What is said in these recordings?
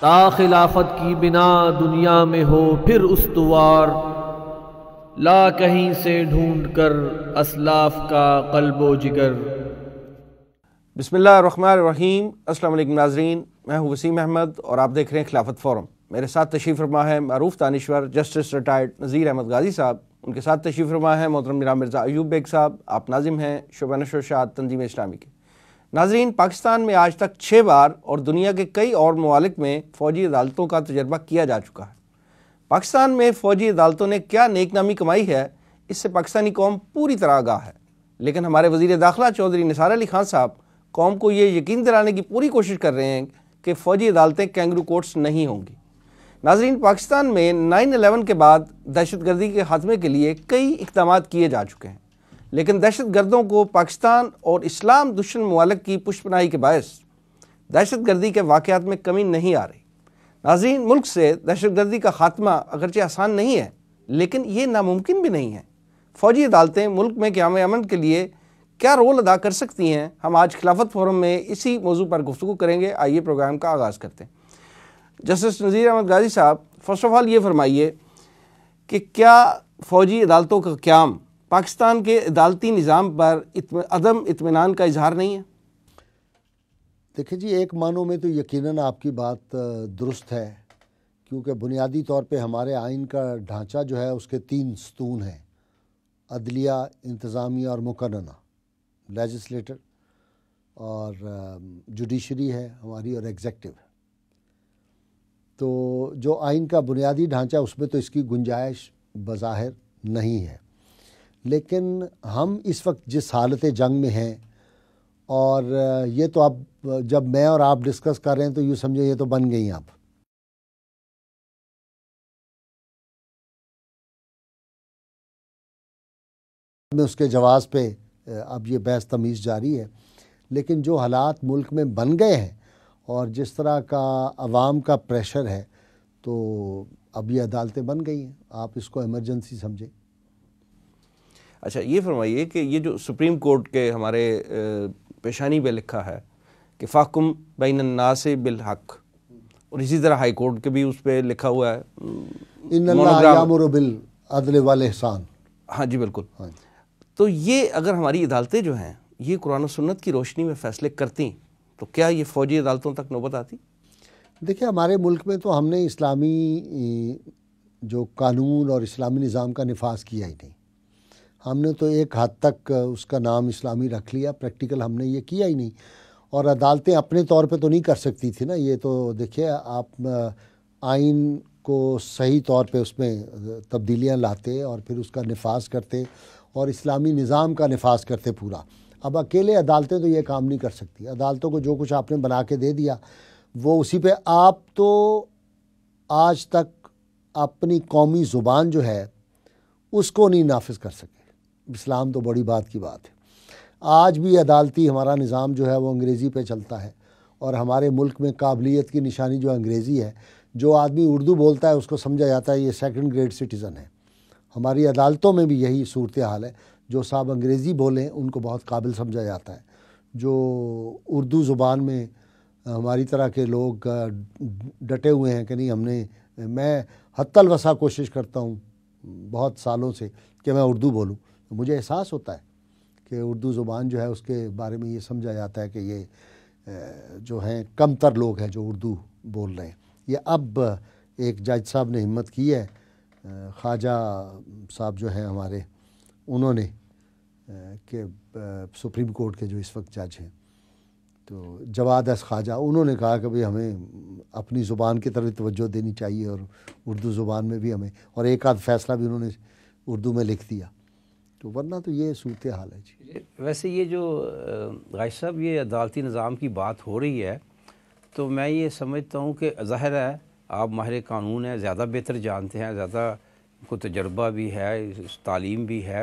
ता खिलाफत की बिना दुनिया में हो फिर उसवार ला कहीं से ढूंढ कर असलाफ का कल्बो जिगर बसमीम अल्लाम नाजरीन मैं हूँ वसीम अहमद और आप देख रहे हैं खिलाफत फोरम मेरे साथ तशीफ़ रमा है मरूफ दानश्वर जस्टिस रिटायर्ड नज़ीर अहमद गाजी साहब उनके साथ तशीफ़ रमा है मोहतरम मिरा मिर्ज़ा अयूब बेग साहब आप नाजिम हैं शुबा नशोशात तंजीम इस्लामी के नाजरीन पाकिस्तान में आज तक छः बार और दुनिया के कई और ममालिक में फ़ौजी अदालतों का तजर्बा किया जा चुका है पाकिस्तान में फ़ौजी अदालतों ने क्या नेकनामी कमाई है इससे पाकिस्तानी कौम पूरी तरह आगाह है लेकिन हमारे वजीर दाखिला चौधरी निसार अली खान साहब कौम को ये यकीन दिलाने की पूरी कोशिश कर रहे हैं कि फ़ौजी अदालतें कैंगरू कोर्ट्स नहीं होंगी नाजरीन पाकिस्तान में नाइन अलेवन के बाद दहशतगर्दी के खात्मे के लिए कई इकदाम किए जा चुके हैं लेकिन दहशत गर्दों को पाकिस्तान और इस्लाम दुश्मन ममालक की पुष्पनाई के बायस दहशत गर्दी के वाक़ात में कमी नहीं आ रही नाजीन मुल्क से दहशत गर्दी का खात्मा अगरचे आसान नहीं है लेकिन ये नामुमकिन भी नहीं है फ़ौजी अदालतें मुल्क में क्याम अमन के लिए क्या रोल अदा कर सकती हैं हम आज खिलाफत फोरम में इसी मौजू पर गुफ्तु करेंगे आइए प्रोग्राम का आगाज़ करते हैं जस्टिस नज़ीर अहमद गाजी साहब फ़र्स्ट ऑफ़ ऑल ये फरमाइए कि क्या फ़ौजी अदालतों का क्याम पाकिस्तान के अदालती निज़ाम पर अदम इतमान का इजहार नहीं है देखिए जी एक मानों में तो यकीनन आपकी बात दुरुस्त है क्योंकि बुनियादी तौर पे हमारे आइन का ढांचा जो है उसके तीन स्तून हैं अदलिया इंतज़ामिया और मुकरना लेजिस्लेटर और जुडिशरी है हमारी और एग्जेक्टिव है तो जो आइन का बुनियादी ढांचा उसमें तो इसकी गुंजाइश बज़ाहिर नहीं है लेकिन हम इस वक्त जिस हालत जंग में हैं और ये तो आप जब मैं और आप डिस्कस कर रहे हैं तो यूँ समझो ये तो बन गई आप में उसके जवाब पे अब ये बहस तमीज़ जारी है लेकिन जो हालात मुल्क में बन गए हैं और जिस तरह का आवाम का प्रेशर है तो अब ये अदालतें बन गई हैं आप इसको एमरजेंसी समझें अच्छा ये फरमाइए कि ये जो सुप्रीम कोर्ट के हमारे पेशानी पे लिखा है कि फ़ाकुम बैन नास बिल हक और इसी तरह हाई कोर्ट के भी उस पर लिखा हुआ है बिल वाले हाँ जी बिल्कुल हाँ तो ये अगर हमारी अदालतें जो हैं ये कुरान सुन्नत की रोशनी में फैसले करती तो क्या ये फ़ौजी अदालतों तक नौबत आती देखिए हमारे मुल्क में तो हमने इस्लामी जो कानून और इस्लामी निज़ाम का नफाज किया ही नहीं हमने तो एक हद तक उसका नाम इस्लामी रख लिया प्रैक्टिकल हमने ये किया ही नहीं और अदालतें अपने तौर पे तो नहीं कर सकती थी ना ये तो देखिए आप आइन को सही तौर पे उसमें तब्दीलियां लाते और फिर उसका नफाज करते और इस्लामी निज़ाम का नफाज करते पूरा अब अकेले अदालतें तो ये काम नहीं कर सकती अदालतों को जो कुछ आपने बना के दे दिया वो उसी पे आप तो आज तक अपनी कौमी ज़ुबान जो है उसको नहीं नाफिज कर सके इस्लाम तो बड़ी बात की बात है आज भी अदालती हमारा निज़ाम जो है वो अंग्रेज़ी पे चलता है और हमारे मुल्क में काबिलियत की निशानी जो अंग्रेज़ी है जो आदमी उर्दू बोलता है उसको समझा जाता है ये सेकंड ग्रेड सिटीज़न है हमारी अदालतों में भी यही सूरत हाल है जो साहब अंग्रेज़ी बोलें उनको बहुत काबिल समझा जाता है जो उर्दू ज़ुबान में हमारी तरह के लोग डटे हुए हैं कि नहीं हमने मैं हत्तल वसा कोशिश करता हूँ बहुत सालों से कि मैं उर्दू बोलूँ तो मुझे एहसास होता है कि उर्दू ज़ुबान जो है उसके बारे में ये समझा जाता है कि ये जो हैं कम तर लोग हैं जो उर्दू बोल रहे हैं ये अब एक जज साहब ने हिम्मत की है ख्वाजा साहब जो हैं हमारे उन्होंने के सुप्रीम कोर्ट के जो इस वक्त जज हैं तो जवाद अस ख्वाजा उन्होंने कहा कि भाई हमें अपनी ज़ुबान की तरफ तवज्जो देनी चाहिए और उर्दू ज़ुबान में भी हमें और एक आध फैसला भी उन्होंने उर्दू में लिख दिया तो वरना तो ये सूरत हाल है जी वैसे ये जो गाय साहब ये अदालती निज़ाम की बात हो रही है तो मैं ये समझता हूँ कि ज़ाहिर है आप माहिर कानून हैं ज़्यादा बेहतर जानते हैं ज़्यादा को तजर्बा भी है तालीम भी है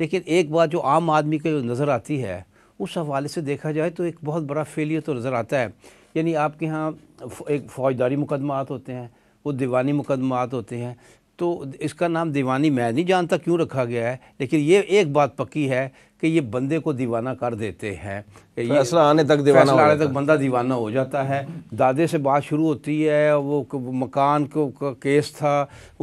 लेकिन एक बात जो आम आदमी को नज़र आती है उस हवाले से देखा जाए तो एक बहुत बड़ा फेलियर तो नज़र आता है यानी आपके यहाँ एक फ़ौजदारी मुकदमात होते हैं वो दीवानी मुकदमात होते हैं तो इसका नाम दीवानी मैं नहीं जानता क्यों रखा गया है लेकिन ये एक बात पक्की है कि ये बंदे को दीवाना कर देते हैं फैसला आने तक दीवाना आने तक बंदा दीवाना हो जाता है दादे से बात शुरू होती है वो मकान को का केस था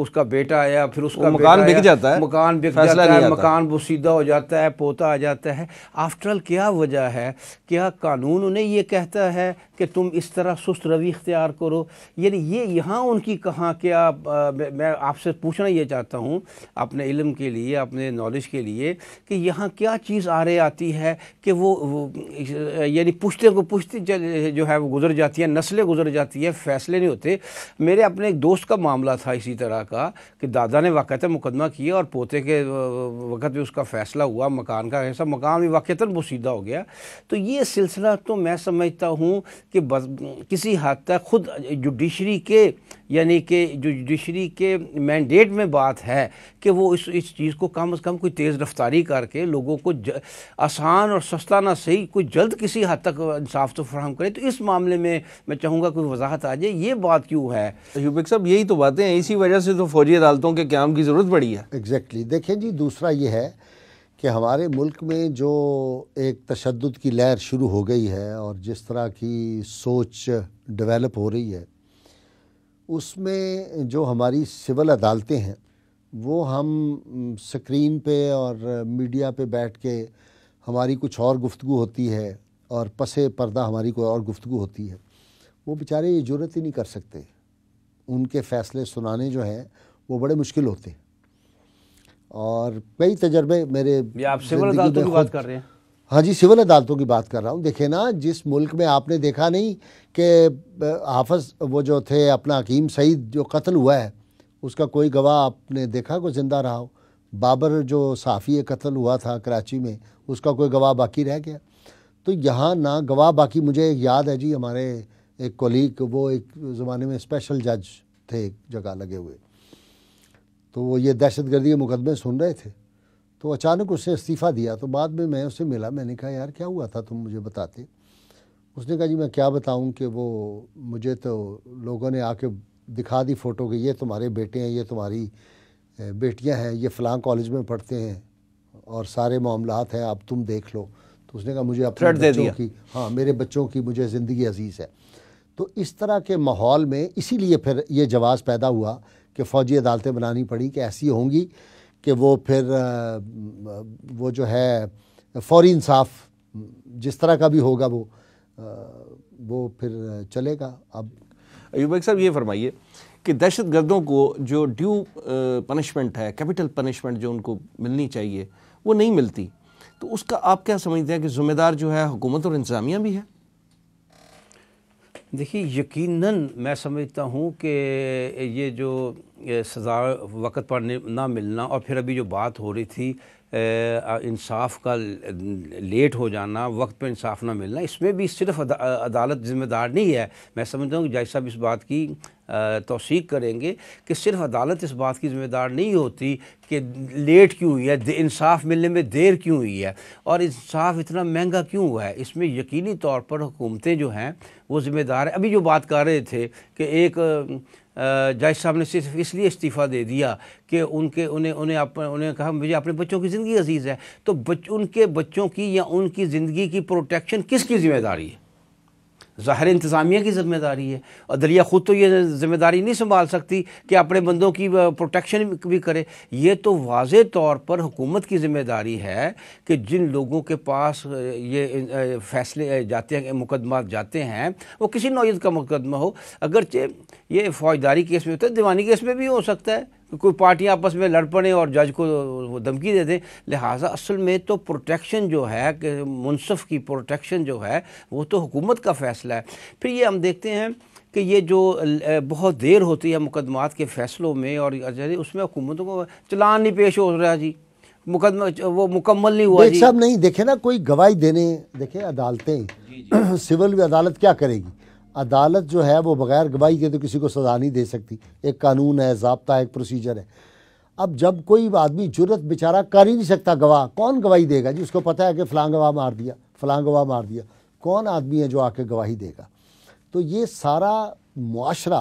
उसका बेटा आया फिर उसका मकान बिक जाता है मकान बिक जाता है मकान वो सीधा हो जाता है पोता आ जाता है आफ्टरऑल क्या वजह है क्या कानून उन्हें ये कहता है कि तुम इस तरह सुस्त रवि इख्तियार करो यानी ये यहाँ उनकी कहाँ क्या मैं आपसे पूछना ये चाहता हूँ अपने इलम के लिए अपने नॉलेज के लिए कि यहाँ क्या चीज़ आ रही आती है कि वो, वो यानी पुश्ते को पूछते जो है वो गुजर जाती है नस्लें गुजर जाती है फैसले नहीं होते मेरे अपने एक दोस्त का मामला था इसी तरह का कि दादा ने वाक़ता मुकदमा किया और पोते के वक़्त भी उसका फ़ैसला हुआ मकान का ऐसा मकान भी वाक़ता सीधा हो गया तो ये सिलसिला तो मैं समझता हूँ कि किसी हद तक ख़ुद जुडिशरी के यानी कि जो जुडिशरी के मैंडेट में बात है कि वो इस इस चीज़ को कम अज़ कम कोई तेज़ रफ्तारी करके लोगों को आसान और सस्ता ना सही कोई जल्द किसी हद तक इंसाफ तो फ्राहम करे तो इस मामले में मैं चाहूँगा कोई वजाहत आ जाए ये बात क्यों है यूबिक साहब यही तो बातें हैं इसी वजह से तो फौजी अदालतों के क्याम की ज़रूरत पड़ी है एग्जैक्टली exactly. देखें जी दूसरा ये है कि हमारे मुल्क में जो एक तशद की लहर शुरू हो गई है और जिस तरह की सोच डेवलप हो रही है उसमें जो हमारी सिविल अदालतें हैं वो हम स्क्रीन पे और मीडिया पे बैठ के हमारी कुछ और गुफ्तु होती है और पसे पर्दा हमारी कोई और गुफ्तु होती है वो बेचारे ये जरूरत ही नहीं कर सकते उनके फ़ैसले सुनाने जो हैं वो बड़े मुश्किल होते हैं और कई तजर्बे मेरे आप सिविल अदालतों की बात कर रहे हैं हाँ जी सिविल अदालतों की बात कर रहा हूँ देखे ना जिस मुल्क में आपने देखा नहीं कि हाफज वो जो थे अपना हकीम सईद जो कत्ल हुआ है उसका कोई गवाह आपने देखा कोई ज़िंदा रहा हो बाबर जो साफ़ी कत्ल हुआ था कराची में उसका कोई गवाह बाकी रह गया तो यहाँ ना गवाह बाकी मुझे एक याद है जी हमारे एक कोलीग वो एक ज़माने में स्पेशल जज थे एक जगह लगे हुए तो वो ये दहशत गर्दी के मुकदमे सुन रहे थे तो अचानक उसने इस्तीफ़ा दिया तो बाद में मैं उसे मिला मैंने कहा यार क्या हुआ था तुम मुझे बताते उसने कहा जी मैं क्या बताऊं कि वो मुझे तो लोगों ने आके दिखा दी फ़ोटो कि ये तुम्हारे बेटे हैं ये तुम्हारी बेटियां हैं ये फलां कॉलेज में पढ़ते हैं और सारे मामला हैं अब तुम देख लो तो उसने कहा मुझे अपने बच्चों की हाँ मेरे बच्चों की मुझे ज़िंदगी अजीज़ है तो इस तरह के माहौल में इसीलिए फिर ये जवाब पैदा हुआ कि फ़ौजी अदालतें बनानी पड़ी कि ऐसी होंगी कि वो फिर वो जो है फौरी इंसाफ जिस तरह का भी होगा वो वो फिर चलेगा अब अयूब साहब ये फरमाइए कि दहशत गर्दों को जो ड्यू पनिशमेंट है कैपिटल पनिशमेंट जो उनको मिलनी चाहिए वो नहीं मिलती तो उसका आप क्या समझते हैं कि ज़िम्मेदार जो है हुकूमत और इंतज़ामिया भी है देखिए यकीनन मैं समझता हूँ कि ये जो सज़ा वक़्त पर ना मिलना और फिर अभी जो बात हो रही थी इंसाफ का लेट हो जाना वक्त पर इंसाफ ना मिलना इसमें भी सिर्फ अदा, अदालत ज़िम्मेदार नहीं है मैं समझता हूँ कि जाय साहब इस बात की तोसीक करेंगे कि सिर्फ अदालत इस बात की ज़िम्मेदार नहीं होती कि लेट क्यों हुई है इंसाफ मिलने में देर क्यों हुई है और इंसाफ इतना महंगा क्यों हुआ है इसमें यकीनी तौर पर हुकूमतें जो हैं वो ज़िम्मेदार हैं अभी जो बात कर रहे थे कि एक जायद साहब ने सिर्फ इसलिए इस्तीफ़ा दे दिया कि उनके उन्हें उन्हें आप उन्हें कहा मुझे अपने बच्चों की ज़िंदगी अजीज़ है तो बच उनके बच्चों की या उनकी ज़िंदगी की प्रोटेक्शन किसकी ज़िम्मेदारी है ज़ाहिर इंतज़ामिया की ज़िम्मेदारी है अदलिया ख़ुद तो ये ज़िम्मेदारी नहीं संभाल सकती कि अपने बंदों की प्रोटेक्शन भी करे ये तो वाज तौर पर हुकूमत की ज़िम्मेदारी है कि जिन लोगों के पास ये फैसले जाते हैं मुकदमा जाते हैं वो किसी नौीयत का मुकदमा हो अगर ये फ़ौजदारी केस में होता है दीवानी केस में भी हो सकता है कोई पार्टियां आपस में लड़ पड़े और जज को वो धमकी दे दें लिहाजा असल में तो प्रोटेक्शन जो है कि मुनसफ़ की प्रोटेक्शन जो है वो तो हुकूमत का फ़ैसला है फिर ये हम देखते हैं कि ये जो बहुत देर होती है मुकदमात के फ़ैसलों में और उसमें हुकूमतों को चलान नहीं पेश हो रहा जी मुकदमा वो मुकम्मल नहीं हुआ जी नहीं देखे ना कोई गवाही देने देखे अदालतें सिविल अदालत क्या करेगी अदालत जो है वो बग़ैर गवाही के तो किसी को सज़ा नहीं दे सकती एक कानून है जबता एक प्रोसीजर है अब जब कोई आदमी जरूरत बेचारा कर ही नहीं सकता गवाह कौन गवाही देगा जी उसको पता है कि फलां गवाह मार दिया फलां गवाह मार दिया कौन आदमी है जो आके गवाही देगा तो ये सारा माशरा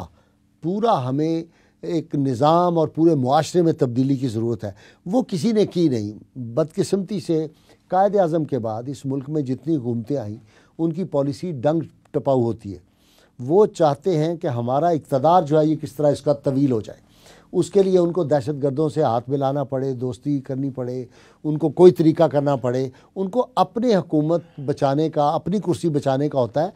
पूरा हमें एक निज़ाम और पूरे माशरे में तब्दीली की ज़रूरत है वो किसी ने की नहीं बदकस्मती से कायद अज़म के बाद इस मुल्क में जितनी घूमते आई उनकी पॉलिसी डंग टपाऊ होती है वो चाहते हैं कि हमारा इकतदार जो है ये किस तरह इसका तवील हो जाए उसके लिए उनको दहशत गर्दों से हाथ मिलाना पड़े दोस्ती करनी पड़े उनको कोई तरीका करना पड़े उनको अपनी हुकूमत बचाने का अपनी कुर्सी बचाने का होता है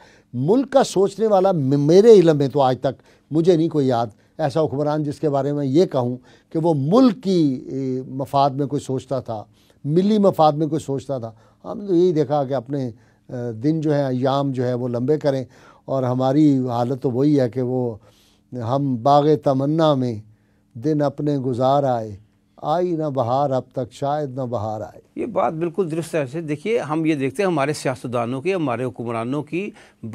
मुल्क का सोचने वाला मेरे इलम में तो आज तक मुझे नहीं कोई याद ऐसा हुक्मरान जिसके बारे में ये कहूँ कि वो मुल्क की मफाद में कोई सोचता था मिली मफाद में कोई सोचता था हमने तो यही देखा कि अपने दिन जो है याम जो है वो लंबे करें और हमारी हालत तो वही है कि वो हम बाग तमन्ना में दिन अपने गुजार आए आई ना बहार अब तक शायद ना बहार आए ये बात बिल्कुल दुरुस्त है से देखिए हम ये देखते हैं हमारे सियासतदानों की हमारे हुक्मरानों की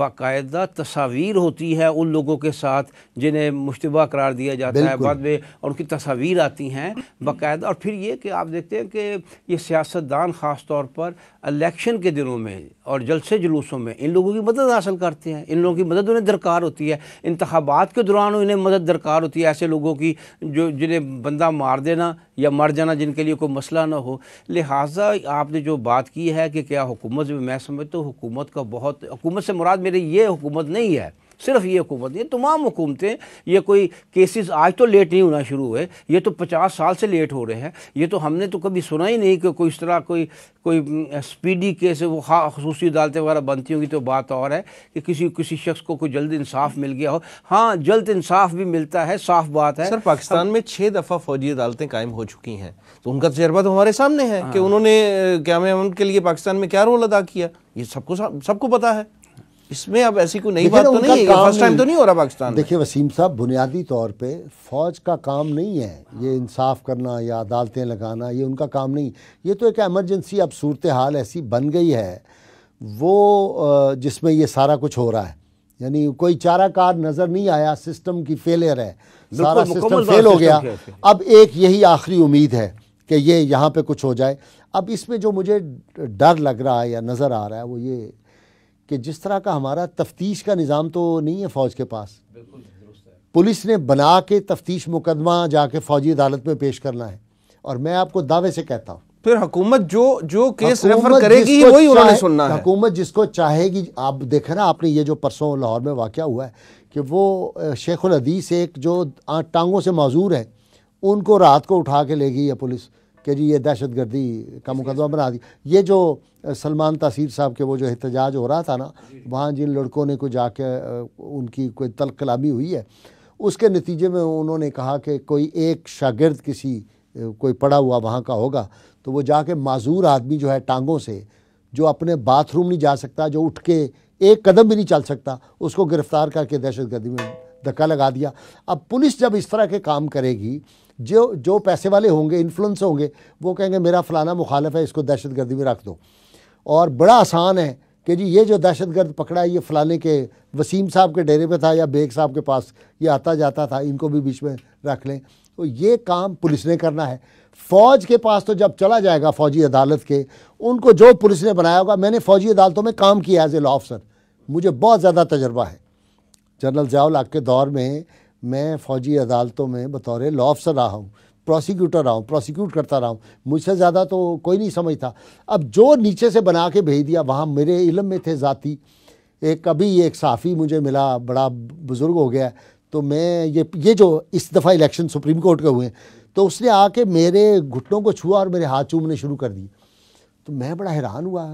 बाकायदा तस्वीर होती है उन लोगों के साथ जिन्हें मुशतबा करार दिया जाता है बाद में और उनकी तस्वीर आती हैं बाकायदा और फिर ये कि आप देखते हैं कि ये सियासतदान ख़ास तौर पर इलेक्शन के दिनों में और जलसे जुलूसों में इन लोगों की मदद हासिल करते हैं इन लोगों की मदद उन्हें दरकार होती है इंतबात के दौरान उन्हें मदद दरकार होती है ऐसे लोगों की जो जिन्हें बंदा मार देना या मर जाना जिनके लिए कोई मसला ना हो लिहाजा लिहाजा आपने जो बात की है कि क्या हुकूमत मैं समझता तो हूँ हुकूमत का बहुत हुकूमत से मुराद मेरी ये हुकूमत नहीं है सिर्फ ये हुकूमत ये तमाम हुकूमतें ये कोई केसेस आज तो लेट नहीं होना शुरू हुए ये तो पचास साल से लेट हो रहे हैं ये तो हमने तो कभी सुना ही नहीं कि कोई इस तरह कोई कोई स्पीडी केस वो खसूस अदालतें वगैरह बनती होंगी तो बात और है कि किसी किसी शख्स को कोई जल्द इंसाफ मिल गया हो हाँ जल्द इंसाफ भी मिलता है साफ बात है सर पाकिस्तान में छः दफ़ा फौजी अदालतें कायम हो चुकी हैं तो उनका तजर्बा तो हमारे सामने है कि हाँ। उन्होंने क्या मैं उनके लिए पाकिस्तान में क्या रोल अदा किया ये सबको सबको पता है इसमें अब ऐसी कोई नई बात तो नहीं है फर्स्ट टाइम तो नहीं हो रहा पाकिस्तान देखिए वसीम साहब बुनियादी तौर पे फौज का काम नहीं है ये इंसाफ करना या अदालतें लगाना ये उनका काम नहीं ये तो एक एमरजेंसी अब सूरत हाल ऐसी बन गई है वो जिसमें ये सारा कुछ हो रहा है यानी कोई चारा कार नज़र नहीं आया सिस्टम की फेलियर है सारा सिस्टम फेल हो गया अब एक यही आखिरी उम्मीद है कि ये यहाँ पे कुछ हो जाए अब इसमें जो मुझे डर लग रहा है या नज़र आ रहा है वो ये कि जिस तरह का हमारा तफ्तीश का निज़ाम तो नहीं है फ़ौज के पास पुलिस ने बना के तफ्तीश मुकदमा जाके फौजी अदालत में पेश करना है और मैं आपको दावे से कहता हूँ फिर हुकूमत जो जो केस रेफर करेगी वही उन्होंने सुनना है हुकूमत जिसको चाहेगी आप देखें ना आपने ये जो परसों लाहौर में वाक़ हुआ है कि वो शेख हदीस एक जो टांगों से मज़ूर है उनको रात को उठा के ले गई है पुलिस कि जी ये दहशत गर्दी का मुकदमा बना दी ये जो सलमान तसीर साहब के वो जो एहतजाज हो रहा था ना वहाँ जिन लड़कों ने कोई जाके उनकी कोई तल कलामी हुई है उसके नतीजे में उन्होंने कहा कि कोई एक शागिर्द किसी कोई पड़ा हुआ वहाँ का होगा तो वो जाके माजूर आदमी जो है टांगों से जो अपने बाथरूम नहीं जा सकता जो उठ के एक कदम भी नहीं चल सकता उसको गिरफ्तार करके दहशत गर्दी में धक्का लगा दिया अब पुलिस जब इस तरह के काम करेगी जो जो पैसे वाले होंगे इन्फ्लुंस होंगे वो कहेंगे मेरा फ़लाना मुखालफ है इसको दहशत गर्दी में रख दो और बड़ा आसान है कि जी ये जो दहशत गर्द पकड़ा है ये फ़लाने के वसीम साहब के डेरे पे था या बेग साहब के पास ये आता जाता था इनको भी बीच में रख लें तो ये काम पुलिस ने करना है फ़ौज के पास तो जब चला जाएगा फ़ौजी अदालत के उनको जो पुलिस ने बनाया होगा मैंने फ़ौजी अदालतों में काम किया एज ए लॉ ऑफिसर मुझे बहुत ज़्यादा तजर्बा है जनरल जयाल के दौर में मैं फ़ौजी अदालतों में बतौर लॉ अफसर रहा हूँ प्रोसिक्यूटर रहा हूँ प्रोसिक्यूट करता रहा हूँ मुझसे ज़्यादा तो कोई नहीं समझता अब जो नीचे से बना के भेज दिया वहाँ मेरे इलम में थे ज़ाती एक अभी एक साफ़ी मुझे मिला बड़ा बुज़ुर्ग हो गया तो मैं ये ये जो इस दफ़ा इलेक्शन सुप्रीम कोर्ट के हुए तो उसने आके मेरे घुटनों को छुआ और मेरे हाथ चूमने शुरू कर दिए तो मैं बड़ा हैरान हुआ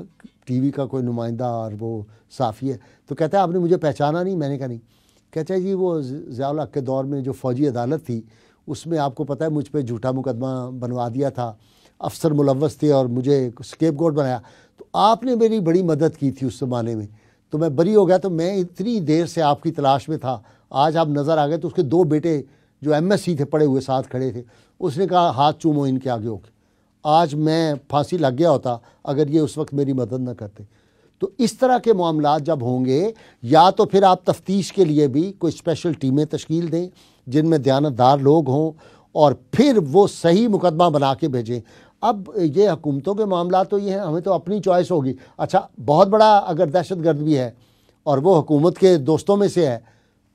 टीवी का कोई नुमाइंदा और वो साफ़ी है तो कहता है आपने मुझे पहचाना नहीं मैंने कहा नहीं कहते हैं जी वो जयाल के दौर में जो फ़ौजी अदालत थी उसमें आपको पता है मुझ पर झूठा मुकदमा बनवा दिया था अफसर मुलवस थे और मुझे स्केप गोड बनाया तो आपने मेरी बड़ी मदद की थी उस ज़माने में तो मैं बरी हो गया तो मैं इतनी देर से आपकी तलाश में था आज आप नज़र आ गए तो उसके दो बेटे जो एम थे पड़े हुए साथ खड़े थे उसने कहा हाथ चूमो इनके आगे होके आज मैं फांसी लग गया होता अगर ये उस वक्त मेरी मदद ना करते तो इस तरह के मामला जब होंगे या तो फिर आप तफ्तीश के लिए भी कोई स्पेशल टीमें तश्कील दें जिनमें दयानतदार लोग हों और फिर वो सही मुकदमा बना के भेजें अब ये हुकूमतों के मामला तो ये हैं हमें तो अपनी चॉइस होगी अच्छा बहुत बड़ा अगर दहशत गर्द भी है और वो हुकूमत के दोस्तों में से है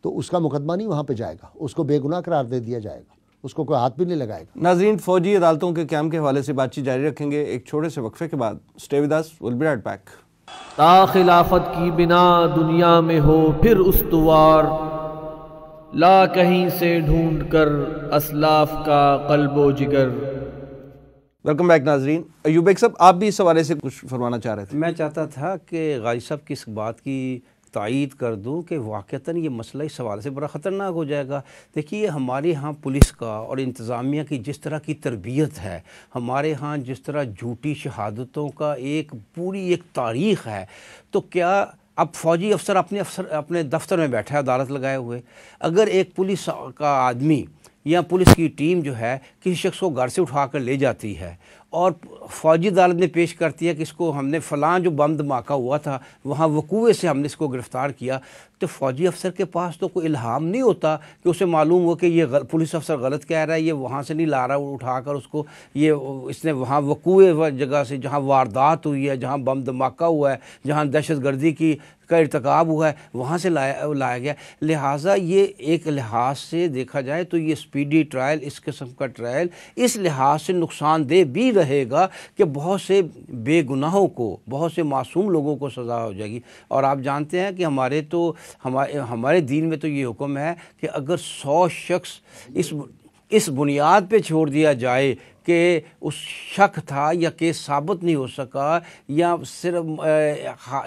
तो उसका मुकदमा नहीं वहाँ पर जाएगा उसको बेगुनाह करार दे दिया जाएगा उसको कोई हाथ भी नहीं लगाएगा नाजीन फौजी अदालतों के क्याम के हवाले से बातचीत जारी रखेंगे एक छोटे से वक्फे के बाद stay with us will be right back ता खिलाफत की बिना दुनिया में हो फिर उसवार ला कहीं से ढूंढ कर असलाफ का कल्बो जिगर वेलकम बैक नाजरीन अयूब साहब आप भी इस हवाले से कुछ फरमाना चाह रहे थे मैं चाहता था कि गाजी साहब किस बात की तइद कर दूँ कि वाक़ता ये मसला इस हवाले से बड़ा ख़तरनाक हो जाएगा देखिए हमारे यहाँ पुलिस का और इंतज़ामिया की जिस तरह की तरबियत है हमारे यहाँ जिस तरह झूठी शहादतों का एक पूरी एक तारीख़ है तो क्या अब फौजी अफसर अपने अफसर अपने दफ्तर में बैठा है अदालत लगाए हुए अगर एक पुलिस का आदमी या पुलिस की टीम जो है किसी शख्स को घर से उठा कर ले जाती है और फौजी अदालत ने पेश कर दिया कि इसको हमने फ़लाँ जो बम धमाका हुआ था वहाँ वकूए से हमने इसको गिरफ़्तार किया तो फौजी अफसर के पास तो कोई इल्हाम नहीं होता कि उसे मालूम हो कि ये पुलिस अफसर गलत कह रहा है ये वहाँ से नहीं ला रहा उठा कर उसको ये इसने वहाँ वकूए जगह से जहाँ वारदात हुई है जहाँ बम धमाका हुआ है जहाँ दहशत गर्दी की का इरतकब हुआ है वहाँ से लाया लाया गया लिहाजा ये एक लिहाज से देखा जाए तो ये स्पीडी ट्रायल इस किस्म का ट्रायल इस लिहाज से नुकसानदेह भी रहे रहेगा कि बहुत से बेगुनाहों को बहुत से मासूम लोगों को सज़ा हो जाएगी और आप जानते हैं कि हमारे तो हमारे हमारे दीन में तो ये हुक्म है कि अगर सौ शख्स इस इस बुनियाद पे छोड़ दिया जाए कि उस शक था या केस साबित नहीं हो सका या सिर्फ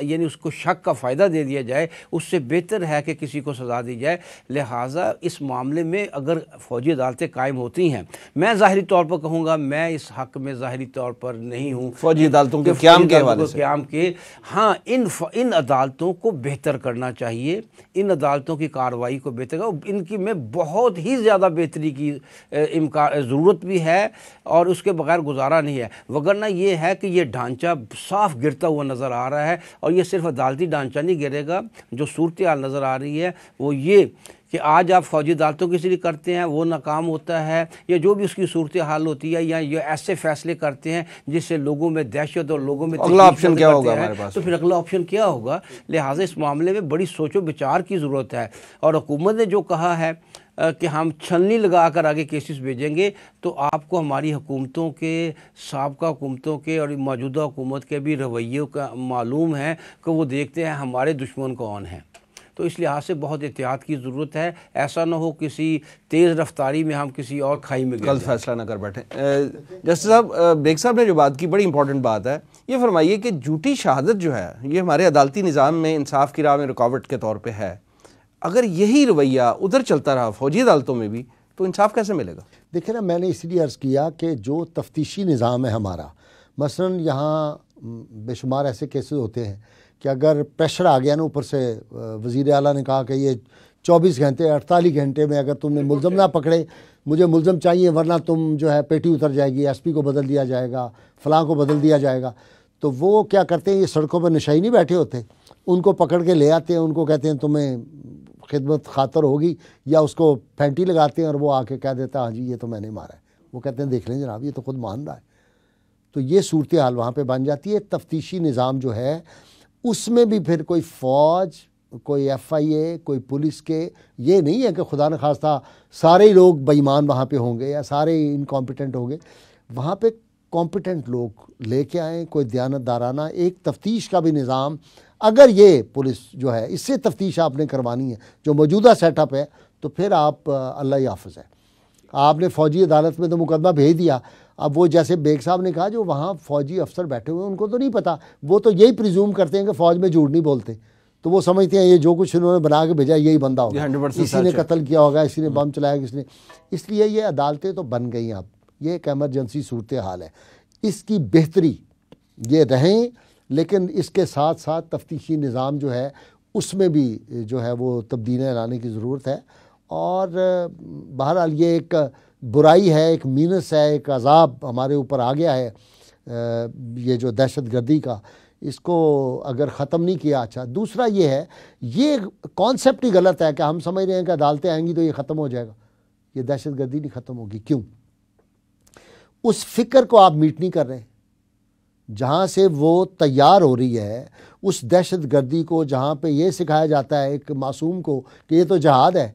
यानी उसको शक का फ़ायदा दे दिया जाए उससे बेहतर है कि किसी को सज़ा दी जाए लिहाजा इस मामले में अगर फौजी अदालतें कायम होती हैं मैं ज़ाहरी तौर पर कहूँगा मैं इस हक में ज़ाहरी तौर पर नहीं हूँ फौजी अदालतों के क्याम के क्याम के हाँ इन इन अदालतों को बेहतर करना चाहिए इन अदालतों की कार्रवाई को बेहतर इनकी में बहुत ही ज़्यादा बेहतरी की ज़रूरत भी है और उसके बगैर गुजारा नहीं है वगरना ये है कि यह ढांचा साफ गिरता हुआ नज़र आ रहा है और ये सिर्फ अदालती ढांचा नहीं गिरेगा जो सूरत हाल नज़र आ रही है वो ये कि आज आप फौजी अदालतों के लिए करते हैं वो नाकाम होता है या जो भी उसकी सूरत हाल होती है या ये ऐसे फैसले करते हैं जिससे लोगों में दहशत और लोगों में तो अगला ऑप्शन क्या होगा हमारे पास तो फिर अगला ऑप्शन क्या होगा लिहाजा इस मामले में बड़ी सोचो विचार की ज़रूरत है और हुकूमत ने जो कहा है कि हम छलनी लगा कर आगे केसेस भेजेंगे तो आपको हमारी हुकूमतों के सबका हुकूमतों के और मौजूदा हुकूमत के भी रवैयों का मालूम है कि वो देखते हैं हमारे दुश्मन कौन हैं तो इस लिहाज से बहुत एहतियात की ज़रूरत है ऐसा ना हो किसी तेज़ रफ्तारी में हम किसी और खाई में गलत फैसला ना कर बैठे जस्टिस साहब बेग साहब ने जो बात की बड़ी इंपॉर्टेंट बात है ये फरमाइए कि झूठी शहादत जो है ये हमारे अदालती निज़ाम में इंसाफ की राह में रुकावट के तौर पर है अगर यही रवैया उधर चलता रहा फौजी अदालतों में भी तो इंसाफ कैसे मिलेगा देखिए ना मैंने इसलिए अर्ज़ किया कि जो तफ्तीशी निज़ाम है हमारा मसलन यहाँ बेशुमार ऐसे केसेस होते हैं कि अगर प्रेशर आ गया ना ऊपर से वज़ी अला ने कहा कि ये चौबीस घंटे अड़तालीस घंटे में अगर तुमने मुलम ना पकड़े मुझे मुलम चाहिए वरना तुम जो है पेटी उतर जाएगी एसपी को बदल दिया जाएगा फलां को बदल दिया जाएगा तो वो क्या करते हैं ये सड़कों पर नशाई नहीं बैठे होते उनको पकड़ के ले आते हैं उनको कहते हैं तुम्हें खिदमत खातर होगी या उसको फैंटी लगाते हैं और वो आके कह देता है हाँ जी ये तो मैंने मारा है वो कहते हैं देख लें जनाब ये तो खुद मान रहा है तो ये सूरत हाल वहाँ पर बन जाती है तफ्तीशी निज़ाम जो है उसमें भी फिर कोई फ़ौज कोई एफ आई ए कोई पुलिस के ये नहीं है कि खुदा न खास्ता सारे ही लोग बेईमान वहाँ पे होंगे या सारे ही इनकॉम्पिटेंट होंगे वहाँ पे कॉम्पिटेंट लोग लेके आएँ कोई दयानत दाराना एक तफ्तीश का भी निज़ाम अगर ये पुलिस जो है इससे तफ्तीश आपने करवानी है जो मौजूदा सेटअप है तो फिर आप अल्लाह हाफज है आपने फ़ौजी अदालत में तो मुकदमा भेज दिया अब वो जैसे बेग साहब ने कहा जो वहाँ फ़ौजी अफसर बैठे हुए हैं उनको तो नहीं पता वो तो यही प्रिज्यूम करते हैं कि फ़ौज में झूठ नहीं बोलते तो वो समझते हैं ये जो कुछ इन्होंने बना के भेजा यही बंदा होगा इसी ने कत्ल किया होगा इसी ने हम्म। बम चलाया किसी ने इसलिए ये अदालतें तो बन गई अब ये एक एमरजेंसी सूरत हाल है इसकी बेहतरी ये रहें लेकिन इसके साथ साथ तफ्तीशी निज़ाम जो है उसमें भी जो है वो तब्दीलियाँ लाने की ज़रूरत है और बहरहाल ये एक बुराई है एक मीनस है एक अजाब हमारे ऊपर आ गया है ये जो दहशत गर्दी का इसको अगर ख़त्म नहीं किया अच्छा दूसरा ये है ये कॉन्सेप्ट ही गलत है कि हम समझ रहे हैं कि अदालतें आएंगी तो ये ख़त्म हो जाएगा ये दहशत गर्दी नहीं ख़त्म होगी क्यों उस फिक्र को आप मीट नहीं कर रहे हैं जहाँ से वो तैयार हो रही है उस दहशत गर्दी को जहाँ पे ये सिखाया जाता है एक मासूम को कि ये तो जहाद है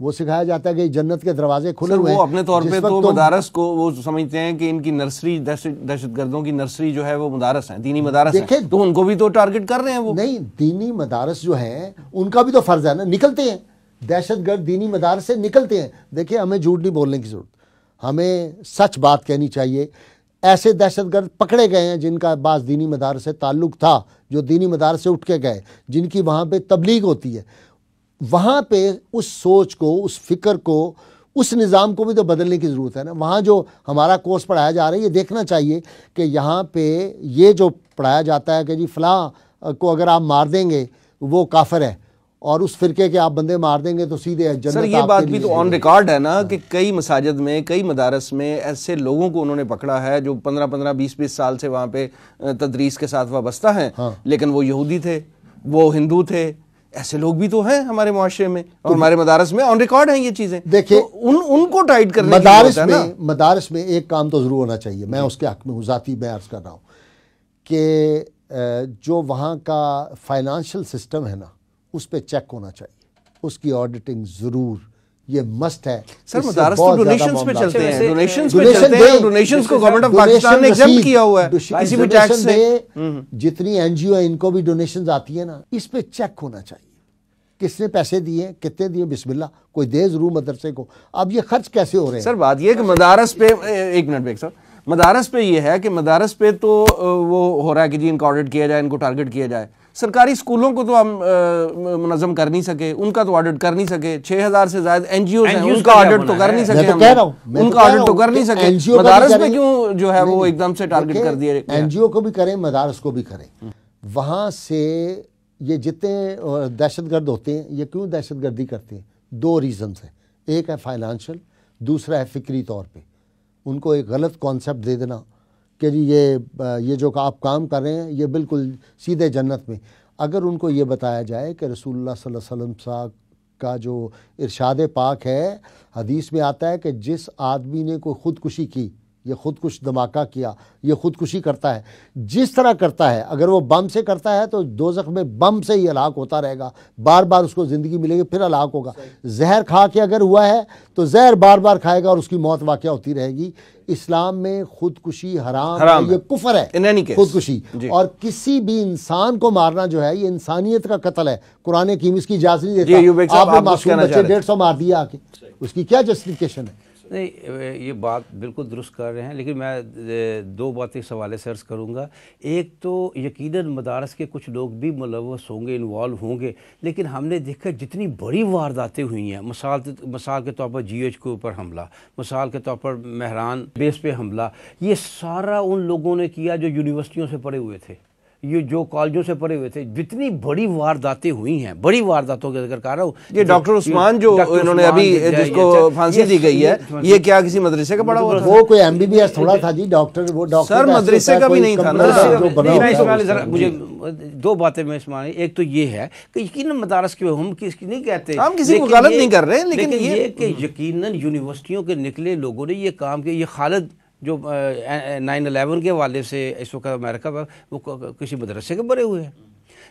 वो सिखाया जाता है कि जन्नत के दरवाजे खुले हुए हैं अपने तौर पे तो मदारस को वो समझते हैं कि इनकी नर्सरी दहशत गर्दों की नर्सरी जो है वो मदारस है दीनी मदारस देखे तो उनको भी तो टारगेट कर रहे हैं वो नहीं दीनी मदारस जो है उनका भी तो फर्ज है ना निकलते हैं दहशत गर्द दीनी मदारस से निकलते हैं देखिए हमें झूठ नहीं बोलने की जरूरत हमें सच बात कहनी चाहिए ऐसे दहशतगर्द पकड़े गए हैं जिनका बास दीनी मदार से ताल्लुक़ था जो दीनी मदार से उठ के गए जिनकी वहाँ पे तबलीग होती है वहाँ पे उस सोच को उस फिक्र को उस निज़ाम को भी तो बदलने की ज़रूरत है ना वहाँ जो हमारा कोर्स पढ़ाया जा रहा है ये देखना चाहिए कि यहाँ पे ये जो पढ़ाया जाता है कि जी फ़लाँ को अगर आप मार देंगे वो काफर है और उस फिरके के आप बंदे मार देंगे तो सीधे सर ये बात भी तो ऑन रिकॉर्ड है ना कि कई मसाजिद में कई मदारस में ऐसे लोगों को उन्होंने पकड़ा है जो पंद्रह पंद्रह बीस बीस साल से वहाँ पे तदरीस के साथ वाबस्ता हैं हाँ। लेकिन वो यहूदी थे वो हिंदू थे ऐसे लोग भी तो हैं हमारे मुआरे में और तो हमारे मदारस में ऑन रिकॉर्ड हैं ये चीज़ें देखिए तो उन उनको टाइट करने मदारस में मदारस में एक काम तो ज़रूर होना चाहिए मैं उसके हक में हूँ मैं अर्ज़ कर रहा हूँ कि जो वहाँ का फाइनेंशियल सिस्टम है ना उस पर चेक होना चाहिए उसकी ऑडिटिंग ज़रूर ये मस्त है सर मदारस तो डोनेशंस पे चलते अच्छा हैं डोनेशंस पे चलते हैं डोनेशंस को गवर्नमेंट ऑफ पाकिस्तान ने एग्जाम किया हुआ है किसी भी टैक्स से हम्म, हम्म। जितनी एनजीओ है इनको भी डोनेशंस आती है ना इस पे चेक होना चाहिए किसने पैसे दिए कितने दिए बिस्मिल्लाह कोई दे जरूर मदरसे को अब ये खर्च कैसे हो रहे हैं सर बात ये कि मदारस पे एक मिनट बेग सर मदारस पे ये है कि मदारस पे तो वो हो रहा है कि जी इनको ऑडिट किया जाए इनको टारगेट किया जाए सरकारी स्कूलों को तो हम मुनजम कर नहीं सके उनका तो ऑडिट कर नहीं सके छह हजार से ज्यादा एन जी उनका ऑडिट तो, तो, तो, तो कर नहीं सके उनका ऑडिट तो कर नहीं सके मदारस में क्यों जो है वो एकदम से टारगेट कर जी एनजीओ को भी करें मदारस को भी करें हम्म। वहाँ से ये जितने दहशत गर्द होते हैं ये क्यों दहशत गर्दी करते हैं दो रीज़न्स हैं एक है फाइनेंशियल दूसरा है फिक्री तौर पे उनको एक गलत कॉन्सेप्ट दे देना कि जी ये ये जो आप काम कर रहे हैं ये बिल्कुल सीधे जन्नत में अगर उनको ये बताया जाए कि रसूलुल्लाह सल्लल्लाहु अलैहि वसल्लम का जो इरशाद पाक है हदीस में आता है कि जिस आदमी ने कोई ख़ुदकुशी की ये खुदकुश धमाका किया ये खुदकुशी करता है जिस तरह करता है अगर वो बम से करता है तो दो में बम से ही हलाक होता रहेगा बार बार उसको ज़िंदगी मिलेगी फिर हलाक होगा जहर खा के अगर हुआ है तो जहर बार बार खाएगा और उसकी मौत वाक़ होती रहेगी इस्लाम में खुदकुशी हराम, हराम है। ये कुफर है खुदकुशी और किसी भी इंसान को मारना जो है ये इंसानियत का कत्ल है कुरान की इजाज़त नहीं देता आपने मासूम बच्चे डेढ़ सौ मार दिया आके उसकी क्या जस्टिफिकेशन है नहीं ये बात बिल्कुल दुरुस्त कर रहे हैं लेकिन मैं दो बातें इस हवाले से अर्ज़ करूँगा एक तो यकीनन मदारस के कुछ लोग भी मुलवस होंगे इन्वॉल्व होंगे लेकिन हमने देखा जितनी बड़ी वारदातें हुई हैं मिसाल तो, मिसाल के तौर पर जी एच के ऊपर हमला मिसाल के तौर पर महरान बेस पे हमला ये सारा उन लोगों ने किया जो यूनिवर्सिटियों से पड़े हुए थे ये जो कॉलेजों से पड़े हुए थे जितनी बड़ी वारदातें हुई हैं बड़ी वारदातों के जिक्र कर रहा हूँ ये डॉक्टर उस्मान जो इन्होंने अभी जिसको अच्छा, फांसी दी गई है तो ये क्या किसी मदरसे का पड़ा हुआ वो कोई एमबीबीएस थोड़ा था जी डॉक्टर वो डॉक्टर सर मदरसे का भी नहीं था मुझे दो बातें मैं इसमें एक तो ये है कि यकीन मदारस के हम किसकी नहीं कहते हम किसी को गलत नहीं कर रहे लेकिन ये कि यकीनन यूनिवर्सिटियों के निकले लोगों ने ये काम किया ये खालद जो नाइन अलेवन के वाले से इस वक्त अमेरिका वो किसी मदरसे के भरे हुए हैं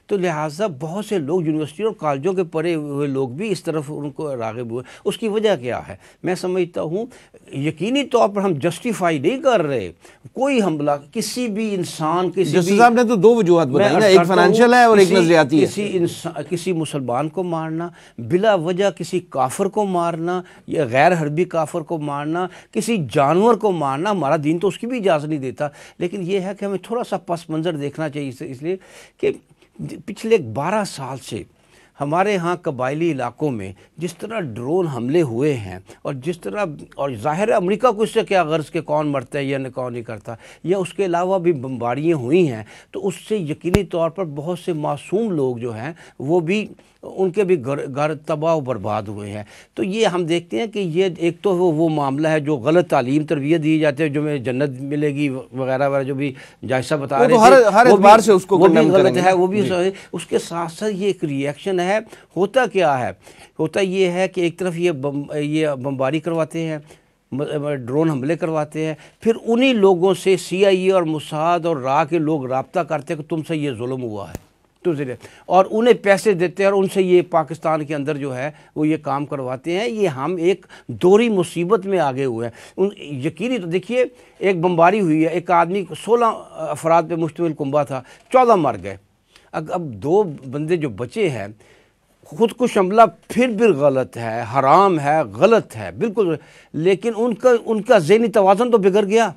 तो लिहाजा बहुत से लोग यूनिवर्सिटी और कॉलेजों के पढ़े हुए लोग भी इस तरफ उनको रागब हुए उसकी वजह क्या है मैं समझता हूँ यकीनी तौर पर हम जस्टिफाई नहीं कर रहे कोई हमला किसी भी इंसान किसी साहब ने तो दो वजूहत एक फाइनेंशियल है और एक नजरियाती है किसी इंसान किसी मुसलमान को मारना बिला वजह किसी काफर को मारना या गैर हरबी काफर को मारना किसी जानवर को मारना हमारा दीन तो उसकी भी इजाज़त नहीं देता लेकिन यह है कि हमें थोड़ा सा पस मंज़र देखना चाहिए इसलिए कि पिछले 12 साल से हमारे यहाँ कबायली इलाकों में जिस तरह ड्रोन हमले हुए हैं और जिस तरह और ज़ाहिर है अमरीका को इससे क्या गर्ज के कौन मरता है या न कौन नहीं करता या उसके अलावा भी बम्बारियाँ हुई हैं तो उससे यकीनी तौर पर बहुत से मासूम लोग जो हैं वो भी उनके भी घर घर तबाह बर्बाद हुए हैं तो ये हम देखते हैं कि ये एक तो वो मामला है जो गलत तालीम तरबियत दी जाती है जो में जन्नत मिलेगी वगैरह वगैरह जो भी जायसा बता रहे तो हर, हर वो भी, से उसको वो भी गलत है वो भी उसके साथ साथ ये एक रिएक्शन है होता क्या है होता ये है कि एक तरफ ये बम, ये बमबारी करवाते हैं ड्रोन हमले करवाते हैं फिर उन्हीं लोगों से सीआईए और मुसाद और रा के लोग रबता करते हैं कि तुमसे ये जुल्म हुआ है जीरो तो और उन्हें पैसे देते हैं और उनसे ये पाकिस्तान के अंदर जो है वो ये काम करवाते हैं ये हम एक दोहरी मुसीबत में आगे हुए हैं उन यकीनी तो देखिए एक बम्बारी हुई है एक आदमी सोलह अफराद पर मुश्तमिल कुंबा था चौदह मर गए अब अब दो बंदे जो बचे हैं खुद को शमला फिर भी गलत है हराम है गलत है बिल्कुल लेकिन उनका उनका जहनी तोज़न तो बिगड़ गया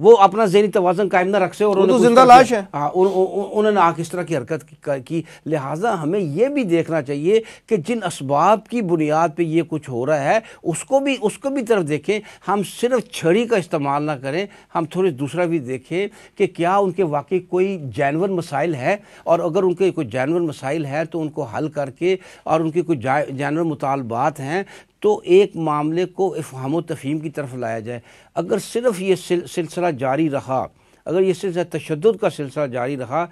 वो अपना जहनी तोज़न कायम ना रख से और तो जिंदा लाश है हाँ उन्होंने आख इस तरह की हरकत की, की लिहाजा हमें यह भी देखना चाहिए कि जिन इसबाब की बुनियाद पर यह कुछ हो रहा है उसको भी उसको भी तरफ देखें हम सिर्फ छड़ी का इस्तेमाल ना करें हम थोड़े दूसरा भी देखें कि क्या उनके वाकई कोई जानवर मसाइल है और अगर उनके कोई जानवर मसाइल है तो उनको हल करके और उनके कोई जानवर मुतालबात हैं तो एक मामले को इफ़ाम तफ़ीम की तरफ लाया जाए अगर सिर्फ ये सिलसिला जारी रहा अगर ये सिलसिला तशद का सिलसिला जारी रहा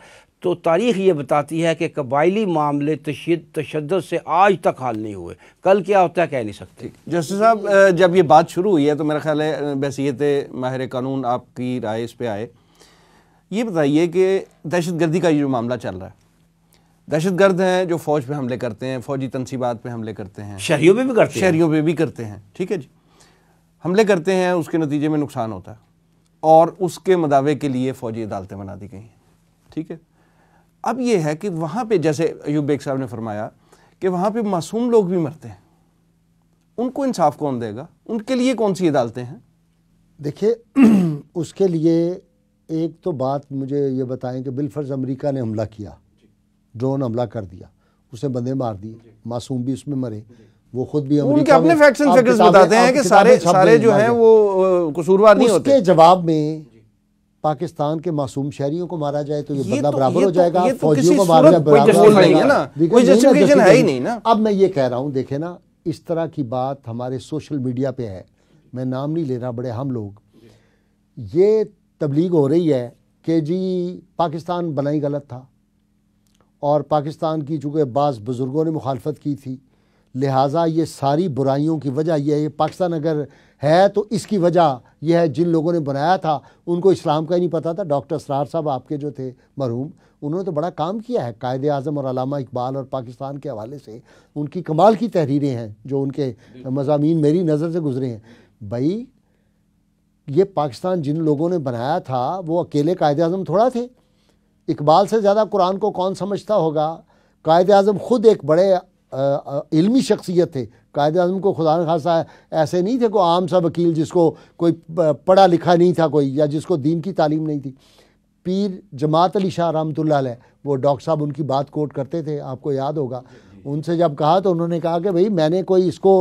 तो तारीख ये बताती है कि कबायली मामले तशद से आज तक हाल नहीं हुए कल क्या होता है कह नहीं सकते जस्टिस साहब जब ये बात शुरू हुई है तो मेरा ख्याल है बैसीत माहिर कानून आपकी राय इस पर आए ये बताइए कि दहशत गर्दी का ये जो मामला चल रहा है दहशत गर्द हैं जो फौज पे हमले करते हैं फौजी तनसीबात पे हमले करते हैं शहरीों पे भी करते हैं शहरीों पे भी करते हैं ठीक है जी हमले करते हैं उसके नतीजे में नुकसान होता है और उसके मदावे के लिए फौजी अदालतें बना दी गई हैं ठीक है अब ये है कि वहाँ पे जैसे अयूब बेग साहब ने फरमाया कि वहाँ पे मासूम लोग भी मरते हैं उनको इंसाफ कौन देगा उनके लिए कौन सी अदालतें हैं देखिए उसके लिए एक तो बात मुझे ये बताएं कि बिलफर्ज अमेरिका ने हमला किया ड्रोन हमला कर दिया उसने बंदे मार दिए मासूम भी उसमें मरे वो खुद भी उनके अपने फैक्शन एंड फिगर्स बताते हैं कि सारे सारे जो हैं वो कसूरवार नहीं होते जवाब में पाकिस्तान के मासूम शहरियों को मारा जाए तो ये, ये बदला तो, बराबर हो तो- जाएगा तो फौजियों को मारा जाए बराबर नहीं है ही नहीं ना अब मैं ये कह रहा हूँ देखे ना इस तरह की बात हमारे सोशल मीडिया पे है मैं नाम नहीं ले रहा बड़े हम लोग ये तबलीग हो रही है कि जी पाकिस्तान बना ही गलत था और पाकिस्तान की चूँकि बाज़ बुज़ुर्गों ने मुखालफत की थी लिहाजा ये सारी बुराइयों की वजह यह है पाकिस्तान अगर है तो इसकी वजह यह है जिन लोगों ने बनाया था उनको इस्लाम का ही नहीं पता था डॉक्टर सरार साहब आपके जो थे मरहूम उन्होंने तो बड़ा काम किया है कायद अजम और अलामा इकबाल और पाकिस्तान के हवाले से उनकी कमाल की तहरीरें हैं जो उनके मजामी मेरी नज़र से गुजरे हैं भाई ये पाकिस्तान जिन लोगों ने बनाया था वो अकेले कायद अजम थोड़ा थे इकबाल से ज़्यादा कुरान को कौन समझता होगा कायद अजम ख़ुद एक बड़े इलमी शख्सियत थे कायद अजम को खुदा खासा ऐसे नहीं थे कोई आम सा वकील जिसको कोई पढ़ा लिखा नहीं था कोई या जिसको दीन की तालीम नहीं थी पीर जमात अली शाह रहमत वो डॉक्टर साहब उनकी बात कोट करते थे आपको याद होगा उनसे जब कहा तो उन्होंने कहा कि भाई मैंने कोई इसको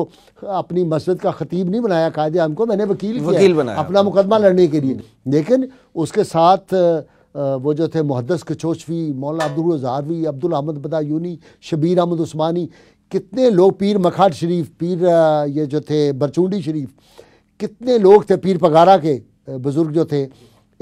अपनी मस्जिद का खतीब नहीं बनाया कायद को मैंने वकील वकील बनाया अपना हाँ। मुकदमा लड़ने के लिए लेकिन उसके साथ वो जो थे मुहदस कचोचवी मौला अब्दुल अब्दुलजारवी अब्दुल अहमद बदायूनी शबीर अहमद उस्मानी कितने लोग पीर मखाट शरीफ पीर ये जो थे बरचूंडी शरीफ कितने लोग थे पीर पगारा के बुज़ुर्ग जो थे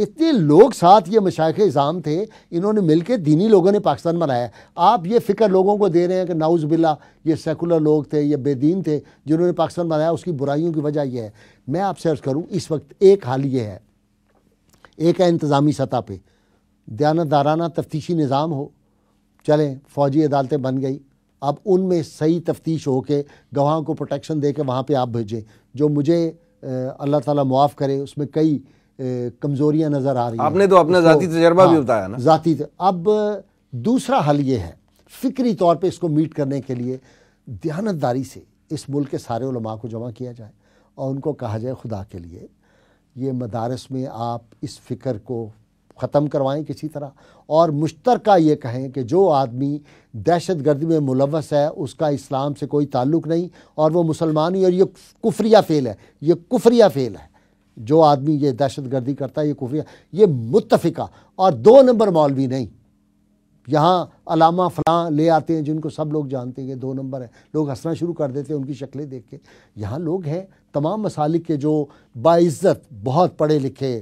इतने लोग साथ ये मशाख इज़ाम थे इन्होंने मिल के दीनी लोगों ने पाकिस्तान बनाया आप ये फ़िक्र लोगों को दे रहे हैं कि नाउज़ बिल्ला ये सेकुलर लोग थे ये बेदीन थे जिन्होंने पाकिस्तान बनाया उसकी बुराइयों की वजह यह है मैं आपसे अर्ज़ करूँ इस वक्त एक हाल ये है एक है इंतज़ामी सतह पर दयानतदाराना तफ्तीशी निज़ाम हो चलें फ़ौजी अदालतें बन गई अब उनमें सही तफ्तीश हो के गवाहों को प्रोटेक्शन दे के वहाँ पर आप भेजें जो मुझे अल्लाह ताला मुआफ़ करे उसमें कई कमज़ोरियाँ नज़र आ रही हैं आपने तो अपना ज़ाती तजर्बा भी हाँ, बताया ना ज़ाती अब दूसरा हल ये है फ़िक्री तौर पर इसको मीट करने के लिए दयानतदारी से इस मुल्क के सारे उलमा को जमा किया जाए और उनको कहा जाए खुदा के लिए ये मदारस में आप इस फ़िक्र को ख़त्म करवाएं किसी तरह और मुश्तरका ये कहें कि जो आदमी दहशत गर्दी में मुलवस है उसका इस्लाम से कोई ताल्लुक़ नहीं और वो मुसलमान ही और ये कुफ्रिया फ़ेल है ये कुफ्रिया फ़ेल है जो आदमी ये दहशत गर्दी करता है ये कुफ्रिया ये मुतफ़ा और दो नंबर मौलवी नहीं यहाँ अलामा फलां ले आते हैं जिनको सब लोग जानते हैं दो नंबर हैं लोग हंसना शुरू कर देते हैं उनकी शक्लें देख के यहाँ लोग हैं तमाम मसालिक के जो बाज़्ज़त बहुत पढ़े लिखे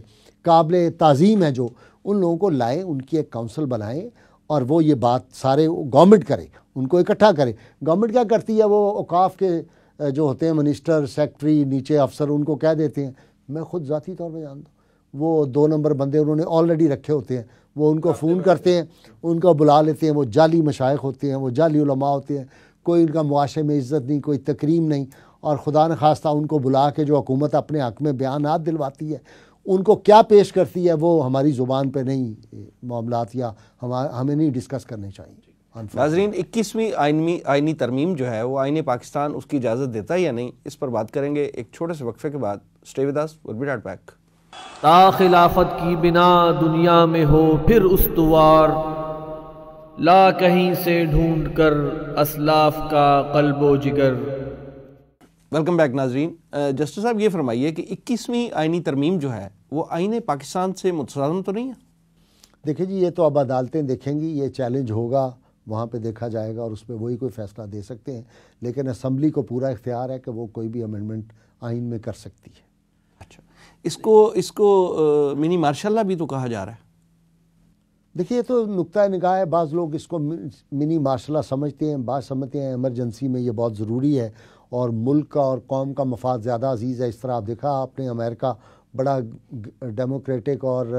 काबिल तज़ीम है जो उन लोगों को लाएँ उनकी एक काउंसिल बनाएँ और वो ये बात सारे गवर्नमेंट करे उनको इकट्ठा करे गवर्नमेंट क्या करती है वो अवकाफ़ के जो होते हैं मिनिस्टर सेक्रेटरी नीचे अफसर उनको कह देते हैं मैं खुद ज़ाती तौर पर जानता हूँ वो दो नंबर बंदे उन्होंने ऑलरेडी रखे होते हैं वो उनको फ़ोन करते हैं उनको बुला लेते हैं वो जाली मशाइ होते हैं वो जाली उलमा होते हैं कोई उनका मुआशे में इज़्ज़त नहीं कोई तकरीम नहीं और ख़ुदा न खास्ता उनको बुला के जो हुकूमत अपने हक़ में बयान दिलवाती है उनको क्या पेश करती है वो हमारी ज़ुबान पर नहीं मामला या हम हमें नहीं डिस्कस करने चाहिए नाजरीन इक्कीसवीं आइनी आइनी तरमीम जो है वो आइन पाकिस्तान उसकी इजाज़त देता है या नहीं इस पर बात करेंगे एक छोटे से वक्फे के बाद स्टेविदास वर्बिटाट पैक ताखिलाफत की बिना दुनिया में हो फिर उसतवार ला कहीं से ढूंढ कर असलाफ का कल्बो जिगर वेलकम बैक नाजरीन जस्टिस साहब ये फरमाइए कि इक्कीसवीं आइनी तरमीम जो है वो आइन पाकिस्तान से मुतसाजम तो नहीं है देखिए जी ये तो अब अदालतें देखेंगी ये चैलेंज होगा वहाँ पे देखा जाएगा और उस पर वही कोई फ़ैसला दे सकते हैं लेकिन असम्बली को पूरा इख्तियार है कि वो कोई भी अमेंडमेंट आइन में कर सकती है अच्छा इसको इसको आ, मिनी मार्शाला भी तो कहा जा रहा है देखिए ये तो नुकता निगाह है बाज़ लोग इसको मिनी मार्शाला समझते हैं बाज समझते हैं एमरजेंसी में ये बहुत ज़रूरी है और मुल्क का और कौम का मफाद ज़्यादा अजीज़ है इस तरह आप देखा आपने अमेरिका बड़ा डेमोक्रेटिक और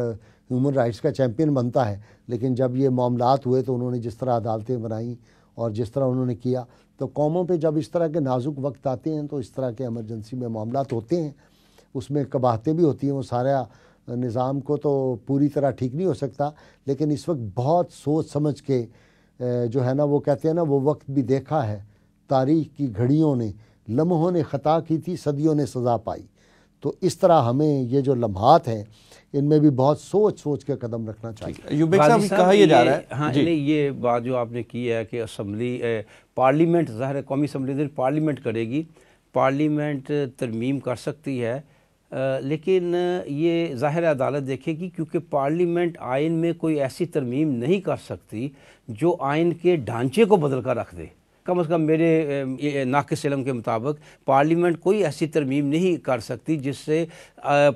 ह्यूमन राइट्स का चैम्पियन बनता है लेकिन जब ये मामलात हुए तो उन्होंने जिस तरह अदालतें बनाईं और जिस तरह उन्होंने किया तो कौमों पे जब इस तरह के नाजुक वक्त आते हैं तो इस तरह के एमरजेंसी में मामला होते हैं उसमें कबाहतें भी होती हैं वो सारा निज़ाम को तो पूरी तरह ठीक नहीं हो सकता लेकिन इस वक्त बहुत सोच समझ के जो है ना वो कहते हैं ना वो वक्त भी देखा है तारीख की घड़ियों ने लम्हों ने ख़ता की थी सदियों ने सज़ा पाई तो इस तरह हमें ये जो लम्हात हैं इनमें भी बहुत सोच सोच के कदम रखना चाहिए साहब कहा ये जा रहा है हाँ जी। ये बात जो आपने की है कि असम्बली पार्लियामेंट ज़ाहिर है कौमी असम्बली पार्लियामेंट करेगी पार्लियामेंट तरमीम कर सकती है आ, लेकिन ये ज़ाहिर अदालत देखेगी क्योंकि पार्लियामेंट आयन में कोई ऐसी तरमीम नहीं कर सकती जो आइन के ढांचे को बदल कर रख दे कम अज कम मेरे नाक़ के मुताबिक पार्लियामेंट कोई ऐसी तरमीम नहीं कर सकती जिससे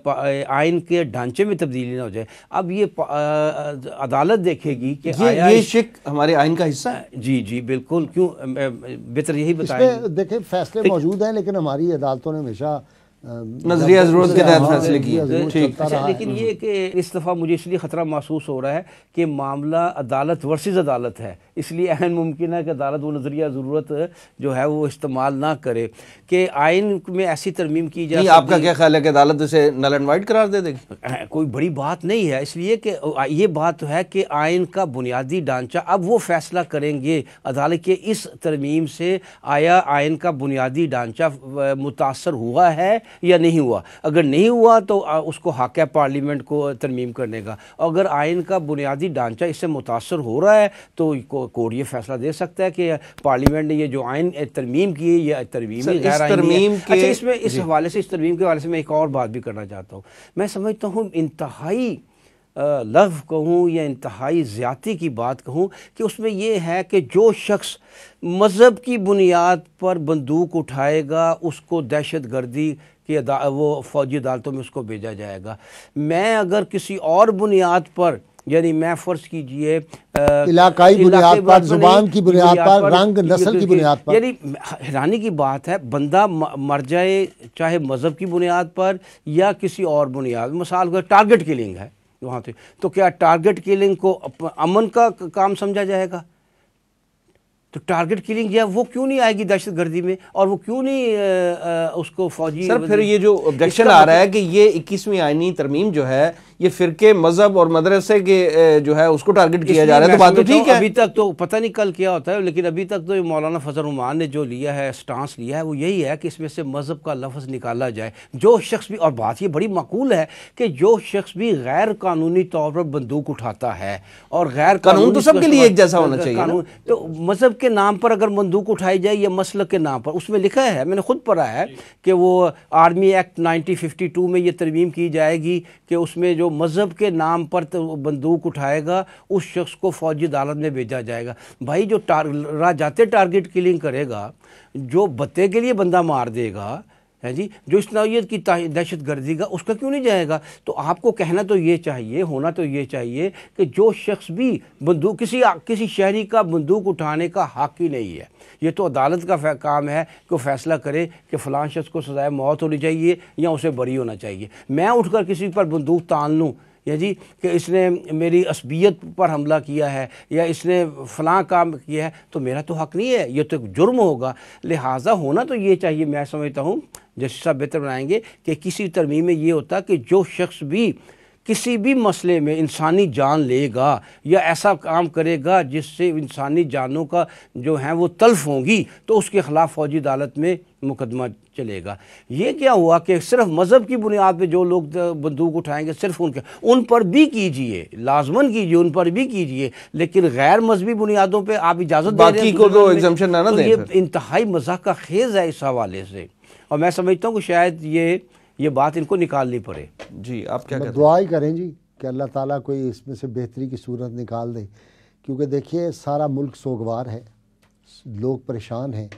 आइन के ढांचे में तब्दीली ना हो जाए अब ये अदालत देखेगी कि ये, ये शिक हमारे आइन का हिस्सा है जी जी बिल्कुल क्यों बेहतर यही बताए देखें फैसले मौजूद हैं लेकिन हमारी अदालतों ने हमेशा नजरिया जरूरत के तहत फैसले किए ठीक अच्छा, लेकिन ये कि इस दफ़ा मुझे इसलिए ख़तरा महसूस हो रहा है कि मामला अदालत वर्सेस अदालत है इसलिए अहम मुमकिन है कि अदालत वो नजरिया ज़रूरत जो है वो इस्तेमाल ना करे कि आइन में ऐसी तरमीम की जाए आपका क्या ख्याल है कि अदालत उसे नल एंड वाइट करार दे देगी कोई बड़ी बात नहीं है इसलिए कि ये बात है कि आइन का बुनियादी ढांचा अब वो फैसला करेंगे अदालत के इस तरमीम से आया आइन का बुनियादी ढांचा मुतासर हुआ है या नहीं हुआ अगर नहीं हुआ तो उसको हक है पार्लियामेंट को तरमीम करने का अगर आयन का बुनियादी ढांचा इससे मुतासर हो रहा है तो कोर्ट ये फैसला दे सकता है कि पार्लियामेंट ने ये जो आयन तरमीम की है या तरमीम तरमीम अच्छा इसमें इस हवाले से इस तरमीम के हवाले से मैं एक और बात भी करना चाहता हूँ मैं समझता हूँ इंतहाई लव कहूँ या इंतहाई ज्यादी की बात कहूँ कि उसमें यह है कि जो शख्स मज़हब की बुनियाद पर बंदूक उठाएगा उसको दहशत गर्दी कि वो फौजी अदालतों में उसको भेजा जाएगा मैं अगर किसी और बुनियाद पर यानी मैं फर्ज कीजिए इलाकाई बुनियाद पर तो जुबान की बुनियाद पर रंग नस्ल तो की बुनियाद पर यानी हैरानी की बात है बंदा मर जाए चाहे मज़हब की बुनियाद पर या किसी और बुनियाद मिसाल के टारगेट किलिंग है वहाँ से तो क्या टारगेट किलिंग को अमन का काम समझा जाएगा तो टारगेट किलिंग जो है वो क्यों नहीं आएगी दहशत गर्दी में और वो क्यों नहीं आ, आ, उसको फौजी सर मतलब फिर ये जो ऑब्जेक्शन आ रहा है मतलब कि ये इक्कीसवीं आईनी तरमीम जो है ये फिरके मजहब और मदरसे के जो है उसको टारगेट किया जा रहा है तो बात तो ठीक है अभी तक तो पता नहीं कल क्या होता है लेकिन अभी तक तो मौलाना फजल रमान ने जो लिया है स्टांस लिया है वो यही है कि इसमें से मजहब का लफ्ज़ निकाला जाए जो शख्स भी और बात ये बड़ी मकूल है कि जो शख्स भी गैर कानूनी तौर पर बंदूक उठाता है और गैर कानून तो सबके लिए एक जैसा होना चाहिए तो मजहब के नाम पर अगर बंदूक उठाई जाए या मसल के नाम पर उसमें लिखा है मैंने खुद पढ़ा है कि वो आर्मी एक्ट नाइनटीन में ये तरमीम की जाएगी कि उसमें जो जो मज़हब के नाम पर तो बंदूक उठाएगा उस शख्स को फौजी अदालत में भेजा जाएगा भाई जो टार जाते टारगेट किलिंग करेगा जो बत्ते के लिए बंदा मार देगा है जी जो नौीय की दहशत गर्दी का उसका क्यों नहीं जाएगा तो आपको कहना तो ये चाहिए होना तो ये चाहिए कि जो शख्स भी बंदूक किसी किसी शहरी का बंदूक उठाने का हक ही नहीं है ये तो अदालत का काम है कि वो फैसला करे कि फ़लां शख्स को सजाए मौत होनी चाहिए या उसे बरी होना चाहिए मैं उठकर किसी पर बंदूक तान लूँ या जी कि इसने मेरी असबियत पर हमला किया है या इसने फलां काम किया है तो मेरा तो हक नहीं है ये तो एक जुर्म होगा लिहाजा होना तो ये चाहिए मैं समझता हूँ जस्टिस साहब बेहतर बनाएंगे कि किसी तरमीम में ये होता कि जो शख्स भी किसी भी मसले में इंसानी जान लेगा या ऐसा काम करेगा जिससे इंसानी जानों का जो है वो तल्फ होंगी तो उसके ख़िलाफ़ फ़ौजी अदालत में मुकदमा चलेगा ये क्या हुआ कि सिर्फ मज़हब की बुनियाद पे जो लोग बंदूक उठाएंगे सिर्फ उनके उन पर भी कीजिए लाजमन कीजिए उन पर भी कीजिए लेकिन गैर मजहबी बुनियादों पर आप इजाज़त बाकी तो को तो ना तो ये इंतहाई मजाक का खेज़ है इस हवाले से और मैं समझता हूँ कि शायद ये ये बात इनको निकालनी पड़े जी आप क्या दुआ ही करें जी कि अल्लाह ताला कोई इसमें से बेहतरी की सूरत निकाल दे क्योंकि देखिए सारा मुल्क सोगवार है लोग परेशान हैं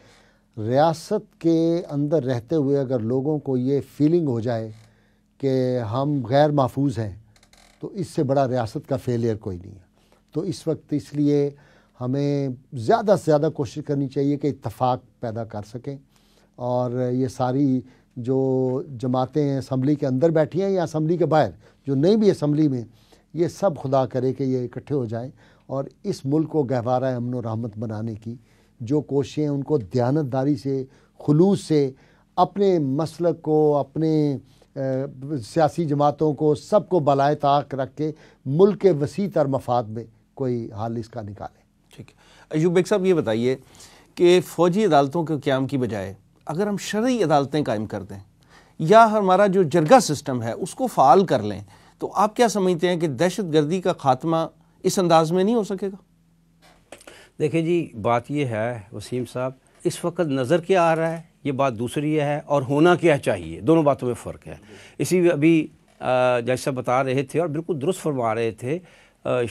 रियासत के अंदर रहते हुए अगर लोगों को ये फीलिंग हो जाए कि हम गैर महफूज हैं तो इससे बड़ा रियासत का फेलियर कोई नहीं है तो इस वक्त इसलिए हमें ज़्यादा से ज़्यादा कोशिश करनी चाहिए कि इतफाक़ पैदा कर सकें और ये सारी जो जमातें असम्बली के अंदर बैठी हैं या असम्बली के बाहर जो नहीं भी असम्बली में ये सब खुदा करे कि ये इकट्ठे हो जाएं और इस मुल्क को गहवारा अमन रहमत बनाने की जो कोशिशें उनको दयानतदारी से खलूस से अपने मसलक को अपने सियासी जमातों को सबको बलाए ताक रख के मुल्क के वसी तर मफाद में कोई हाल इसका निकालें ठीक है अयूब बेग साहब ये बताइए कि फ़ौजी अदालतों के क्याम की बजाय अगर हम शर्य अदालतें कायम कर दें या हमारा जो जरगा सिस्टम है उसको फ़ाल कर लें तो आप क्या समझते हैं कि दहशत गर्दी का खात्मा इस अंदाज में नहीं हो सकेगा देखिए जी बात यह है वसीम साहब इस वक्त नज़र क्या आ रहा है ये बात दूसरी है और होना क्या चाहिए दोनों बातों में फ़र्क है इसी अभी जैसा बता रहे थे और बिल्कुल दुरुस्त फरमा रहे थे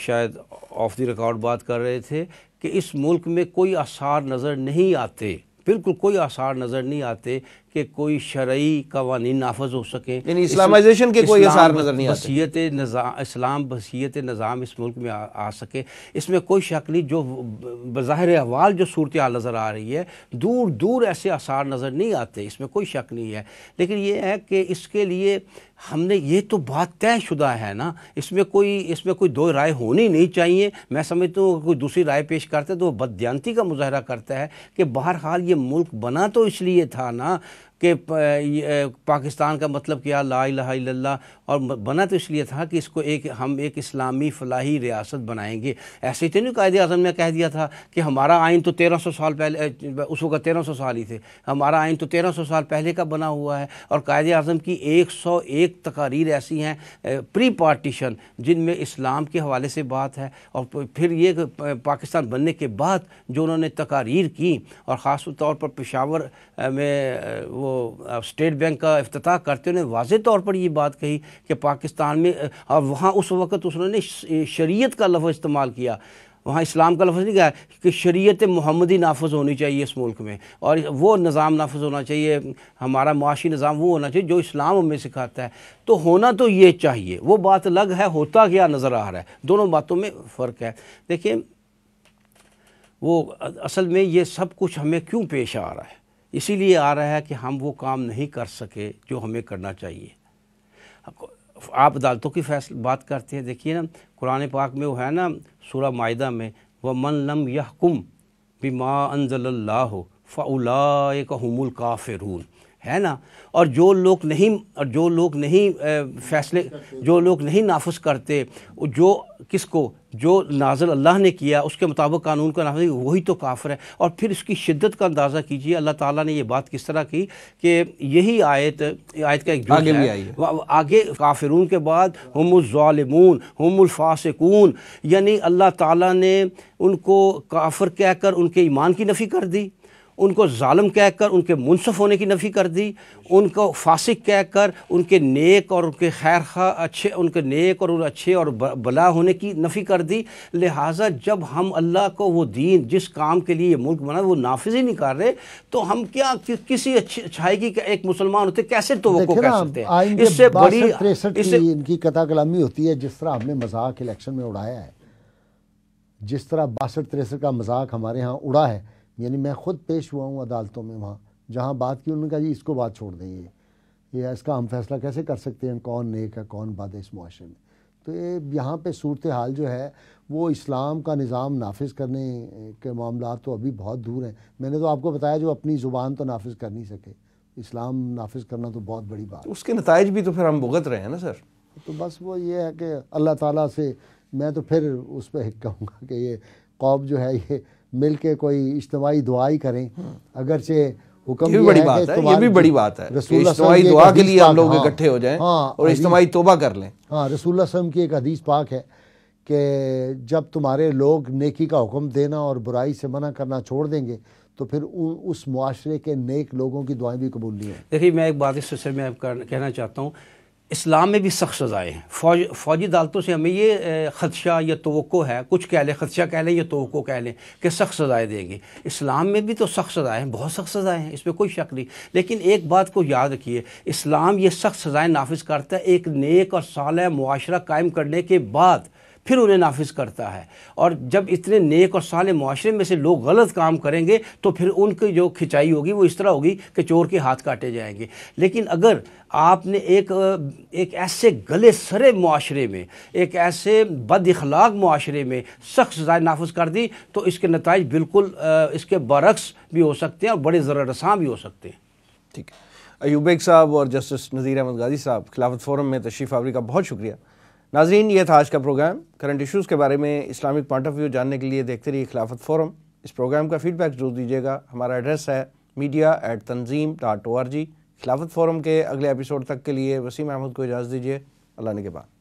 शायद ऑफ द रिकॉर्ड बात कर रहे थे कि इस मुल्क में कोई आसार नज़र नहीं आते बिल्कुल कोई आसार नज़र नहीं आते कि कोई शर्य कवानी नाफज हो सकें इस्लामाइजेशन के कोई आसार नज़र नहीं बसीत इस्लाम बसीत नजाम इस मुल्क में आ, आ सके इसमें कोई शक नहीं जो बज़ाहिर अवाल जो सूरत हाल नज़र आ रही है दूर दूर ऐसे आसार नज़र नहीं आते इसमें कोई शक नहीं है लेकिन ये है कि इसके लिए हमने ये तो बात तय शुदा है ना इसमें कोई इसमें कोई दो राय होनी नहीं चाहिए मैं समझता हूँ कोई दूसरी राय पेश करता है तो वो बदयांती का मुजाहरा करता है कि बहरहाल ये मुल्क बना तो इसलिए था ना कि पाकिस्तान का मतलब क्या ला इला और बना तो इसलिए था कि इसको एक हम एक इस्लामी फलाही रियासत बनाएंगे ऐसे ही तो नहीं कायद अजम ने कह दिया था कि हमारा आइन तो तेरह सौ साल पहले उस वक्त तेरह सौ साल ही थे हमारा आइन तो तेरह सौ साल पहले का बना हुआ है और कायद अजम की एक सौ एक तकारीर ऐसी हैं प्री पार्टीशन जिनमें इस्लाम के हवाले से बात है और फिर ये पाकिस्तान बनने के बाद जो उन्होंने तकारीर की और ख़ास तौर पर पेशावर में वो वो स्टेट बैंक का अफ्ताह करते हुए वाज तौर पर ये बात कही कि पाकिस्तान में और वहाँ उस वक़्त उन्होंने शरीत का लफ्ज़ इस्तेमाल किया वहाँ इस्लाम का लफ्ज़ नहीं गया कि शरीत मोहम्मदी नाफज होनी चाहिए इस मुल्क में और वो निज़ाम नाफज होना चाहिए हमारा माशी निज़ाम वो होना चाहिए जो इस्लाम हमें सिखाता है तो होना तो ये चाहिए वो बात अलग है होता क्या नज़र आ रहा है दोनों बातों में फ़र्क है देखिए वो असल में ये सब कुछ हमें क्यों पेश आ रहा है इसीलिए आ रहा है कि हम वो काम नहीं कर सके जो हमें करना चाहिए आप अदालतों की फैसल बात करते हैं देखिए ना कुरान पाक में वो है ना सूरा माहा में व मन लम यहकुम बिमा अनजल्ला हो फ़ाउलाक हमुल काफिरून है ना और जो लोग नहीं और जो लोग नहीं फैसले जो लोग नहीं नाफज करते जो किसको जो नाजल अल्लाह ने किया उसके मुताबिक कानून का नाफ़ वही तो काफर है और फिर इसकी शिद्दत का अंदाज़ा कीजिए अल्लाह ताला ने ये बात किस तरह की कि यही आयत आयत का एक आगे, है, है। आगे काफिरून के बाद हमुलमून हमुलफासकून यानी अल्लाह ताला ने उनको काफर कहकर उनके ईमान की नफ़ी कर दी उनको ालम कह कर उनके मुनसफ़ होने की नफ़ी कर दी उनको फासिक कह कर उनके नेक और उनके खैर खा अच्छे उनके नेक और अच्छे और भला होने की नफ़ी कर दी लिहाजा जब हम अल्लाह को वो दीन जिस काम के लिए मुल्क बना वो नाफिज ही नहीं कर रहे तो हम क्या कि, किसी अच्छी अच्छाई की एक मुसलमान होते कैसे तो वो कह सकते हैं इससे बड़ी इससे इनकी कथा कलामी होती है जिस तरह हमने मजाक इलेक्शन में उड़ाया है जिस तरह बासठ तिरसठ का मजाक हमारे यहाँ उड़ा है यानी मैं खुद पेश हुआ हूँ अदालतों में वहाँ जहाँ बात की उन्होंने कहा जी इसको बात छोड़ दें ये ये इसका हम फैसला कैसे कर सकते हैं कौन नेक है कौन बद है इस मुआरे में तो ये यहाँ पे सूरत हाल जो है वो इस्लाम का निज़ाम नाफिज करने के मामला तो अभी बहुत दूर हैं मैंने तो आपको बताया जो अपनी ज़ुबान तो नाफिज कर नहीं सके इस्लाम नाफिज करना तो बहुत बड़ी बात तो उसके नतज भी तो फिर हम भुगत रहे हैं ना सर तो बस वो ये है कि अल्लाह ताला से मैं तो फिर उस पर कहूँगा कि ये कौब जो है ये मिल के कोई इज्तवाही दुआ ही करें अगरचे हुक्म भी बड़ी बात है ये भी बड़ी बात है इज्तमाही दुआ के लिए हम लोग हाँ, इकट्ठे हो जाएं हाँ, और इज्तवाही तोबा कर लें हाँ रसूल वसम की एक हदीस पाक है कि जब तुम्हारे लोग नेकी का हुक्म देना और बुराई से मना करना छोड़ देंगे तो फिर उ, उस माशरे के नेक लोगों की दुआएं भी कबूल नहीं है देखिए मैं एक बात इस सिलसिले में कहना चाहता हूँ इस्लाम में भी सख्त सज़ाएँ हैं फौज फौजी अदालतों से हमें ये ख़दशा या तो है कुछ कह लें ख़दशा कह लें या तो कह लें कि सख्त सज़ाएँ देंगे इस्लाम में भी तो सख्त सज़ाएँ हैं बहुत सख्त सज़ाएँ हैं इसमें कोई शक नहीं लेकिन एक बात को याद रखिए इस्लाम ये सख्त सज़ाएँ नाफिज करता है एक नेक और साल माशरा कायम करने के बाद फिर उन्हें नाफिज करता है और जब इतने नेक और साले माशरे में से लोग गलत काम करेंगे तो फिर उनकी जो खिंचाई होगी वो इस तरह होगी कि चोर के हाथ काटे जाएंगे लेकिन अगर आपने एक एक ऐसे गले सरे माशरे में एक ऐसे बद अखलाक माशरे में सख्त सजाएँ नाफज कर दी तो इसके नतज बिल्कुल इसके बरक्स भी हो सकते हैं और बड़े ज़रा रसां भी हो सकते हैं ठीक है अयूबेग साहब और जस्टिस नज़ीर अहमद गाजी साहब खिलाफत फोरम में तशरीफ़ आवरी का बहुत शुक्रिया नाजरीन ये था आज का प्रोग्राम करंट इश्यूज़ के बारे में इस्लामिक पॉइंट ऑफ व्यू जानने के लिए देखते रहिए खिलाफत फोरम इस प्रोग्राम का फीडबैक जरूर दीजिएगा हमारा एड्रेस है media at Tanzeem dot O R G Khilafat forum के अगले एपिसोड तक के लिए वसीम अहमद को इजाज़त दीजिए अल्लाह ने के बाद